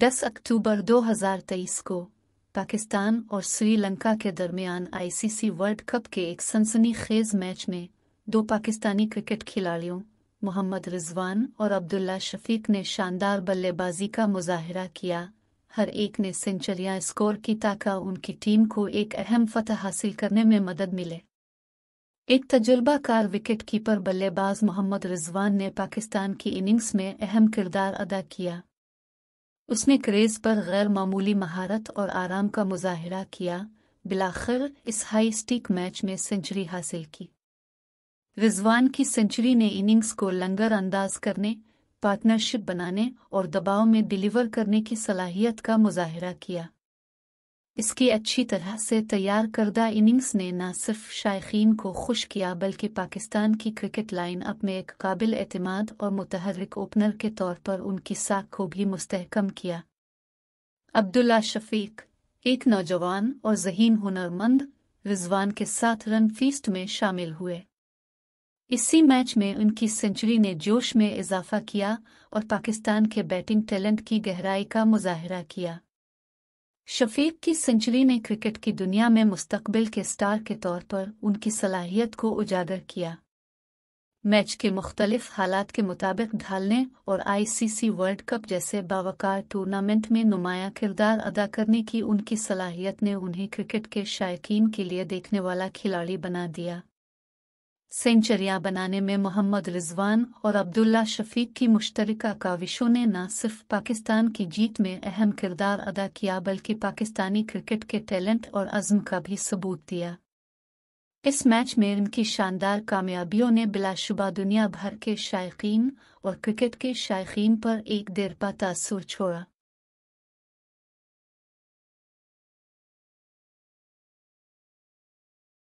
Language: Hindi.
10 अक्टूबर 2023 को पाकिस्तान और श्रीलंका के दरमियान आईसीसी वर्ल्ड कप के एक सनसनी खेज मैच में दो पाकिस्तानी क्रिकेट खिलाड़ियों मोहम्मद रिजवान और अब्दुल्ला शफीक ने शानदार बल्लेबाजी का मुजाहरा किया हर एक ने सेंचुरियां स्कोर की ताका उनकी टीम को एक अहम फतह हासिल करने में मदद मिले एक तजुर्बाकार विकेट कीपर बल्लेबाज मोहम्मद रिजवान ने पाकिस्तान की इनिंग्स में अहम किरदार अदा किया उसने क्रेज पर गैर मामूली महारत और आराम का मुजाहरा किया बिलाखिर इस हाई स्टिक मैच में सेंचुरी हासिल की रिजवान की सेंचुरी ने इनिंग्स को लंगर अंदाज करने पार्टनरशिप बनाने और दबाव में डिलीवर करने की सलाहियत का मुजाहरा किया इसकी अच्छी तरह से तैयार करदा इनिंग्स ने न सिर्फ शायकीन को खुश किया बल्कि पाकिस्तान की क्रिकेट लाइन अप में एक काबिल एतमाद और मुतहरक ओपनर के तौर पर उनकी साख को भी मुस्तहकम किया अब्दुल्ला शफीक एक नौजवान और जहीन हुनरमंद रिजवान के साथ रन फीस्ट में शामिल हुए इसी मैच में उनकी सेंचुरी ने जोश में इजाफा किया और पाकिस्तान के बैटिंग टैलेंट की गहराई का मुजाहरा किया शफीक की सेंचुरी ने क्रिकेट की दुनिया में मुस्तकबिल के स्टार के तौर पर उनकी सलाहियत को उजागर किया मैच के मुख्तलिफ हालात के मुताबिक ढालने और आईसीसी वर्ल्ड कप जैसे बावकार टूर्नामेंट में नुमाया किरदार अदा करने की उनकी सलाहियत ने उन्हें क्रिकेट के शायकीन के लिए देखने वाला खिलाड़ी बना दिया सेंचरियां बनाने में मोहम्मद रिजवान और अब्दुल्ला शफीक की मुश्तरका काविशों ने न सिर्फ पाकिस्तान की जीत में अहम किरदार अदा किया बल्कि पाकिस्तानी क्रिकेट के टैलेंट और अज़म का भी सबूत दिया इस मैच में इनकी शानदार कामयाबियों ने बिलाशुबा दुनिया भर के शायक और क्रिकेट के शायक पर एक देर पा तासुर छोड़ा